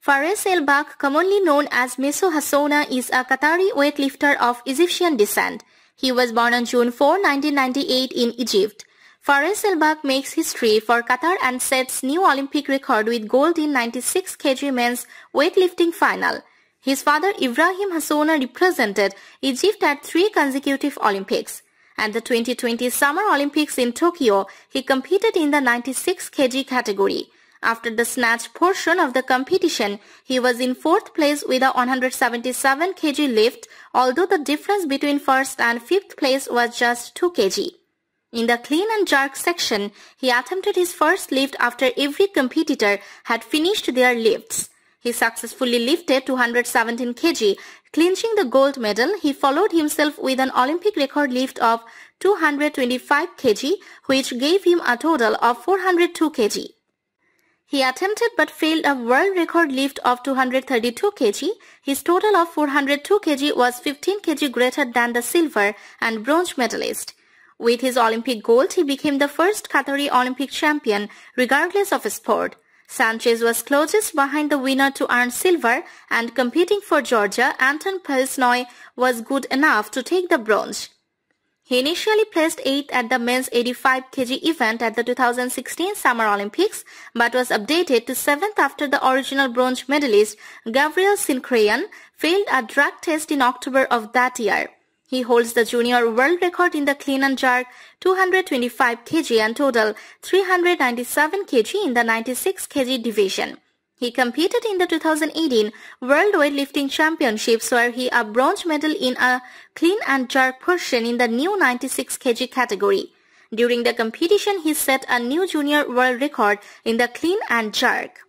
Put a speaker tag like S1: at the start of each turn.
S1: Fares El Bak, commonly known as Meso Hasona, is a Qatari weightlifter of Egyptian descent. He was born on June 4, 1998 in Egypt. Fares El Bak makes history for Qatar and sets new Olympic record with gold in 96 kg men's weightlifting final. His father Ibrahim Hasona represented Egypt at three consecutive Olympics. At the 2020 Summer Olympics in Tokyo, he competed in the 96 kg category. After the snatch portion of the competition, he was in fourth place with a 177 kg lift, although the difference between first and fifth place was just 2 kg. In the clean and jerk section, he attempted his first lift after every competitor had finished their lifts. He successfully lifted 217 kg. Clinching the gold medal, he followed himself with an Olympic record lift of 225 kg, which gave him a total of 402 kg. He attempted but failed a world record lift of 232 kg. His total of 402 kg was 15 kg greater than the silver and bronze medalist. With his Olympic gold, he became the first Qatari Olympic champion, regardless of sport. Sanchez was closest behind the winner to earn silver, and competing for Georgia, Anton Pelsnoy was good enough to take the bronze. He initially placed 8th at the men's 85 kg event at the 2016 Summer Olympics but was updated to 7th after the original bronze medalist Gabriel Sincrayan failed a drug test in October of that year. He holds the junior world record in the clean and jerk 225 kg and total 397 kg in the 96 kg division. He competed in the 2018 World Weightlifting Championships where he a bronze medal in a clean and jerk portion in the new 96 kg category. During the competition, he set a new junior world record in the clean and jerk.